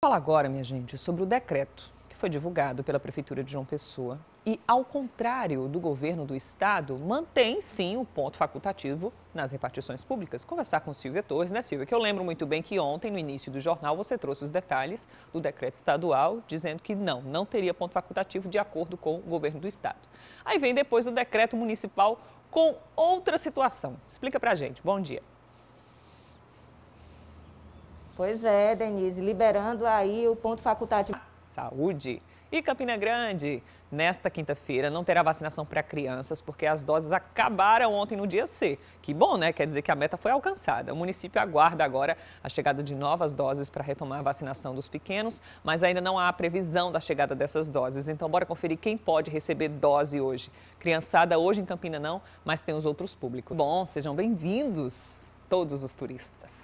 Fala agora, minha gente, sobre o decreto que foi divulgado pela Prefeitura de João Pessoa e, ao contrário do governo do Estado, mantém sim o ponto facultativo nas repartições públicas. Conversar com Silvia Torres, né, Silvia? Que eu lembro muito bem que ontem, no início do jornal, você trouxe os detalhes do decreto estadual dizendo que não, não teria ponto facultativo de acordo com o governo do Estado. Aí vem depois o decreto municipal com outra situação. Explica pra gente. Bom dia. Pois é, Denise, liberando aí o ponto facultativo. Saúde. E Campina Grande, nesta quinta-feira, não terá vacinação para crianças porque as doses acabaram ontem no dia C. Que bom, né? Quer dizer que a meta foi alcançada. O município aguarda agora a chegada de novas doses para retomar a vacinação dos pequenos, mas ainda não há previsão da chegada dessas doses. Então, bora conferir quem pode receber dose hoje. Criançada hoje em Campina não, mas tem os outros públicos. Bom, sejam bem-vindos todos os turistas.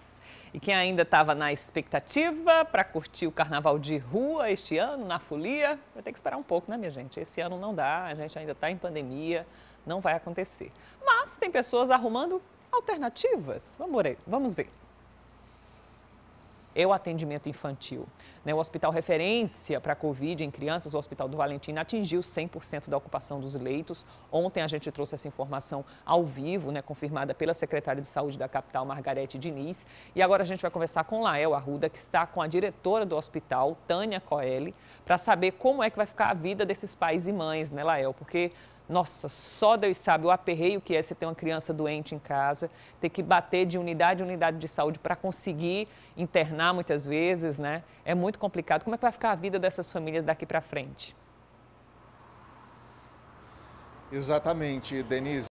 E quem ainda estava na expectativa para curtir o carnaval de rua este ano, na folia, vai ter que esperar um pouco, né, minha gente? Esse ano não dá, a gente ainda está em pandemia, não vai acontecer. Mas tem pessoas arrumando alternativas. Vamos ver. Vamos ver é o atendimento infantil. Né? O hospital referência para a Covid em crianças, o Hospital do Valentim, atingiu 100% da ocupação dos leitos. Ontem a gente trouxe essa informação ao vivo, né, confirmada pela secretária de Saúde da capital, Margarete Diniz. E agora a gente vai conversar com Lael Arruda, que está com a diretora do hospital, Tânia Coelho, para saber como é que vai ficar a vida desses pais e mães, né, Lael? Porque nossa, só Deus sabe o aperreio que é você ter uma criança doente em casa, ter que bater de unidade em unidade de saúde para conseguir internar muitas vezes, né? É muito complicado. Como é que vai ficar a vida dessas famílias daqui para frente? Exatamente, Denise.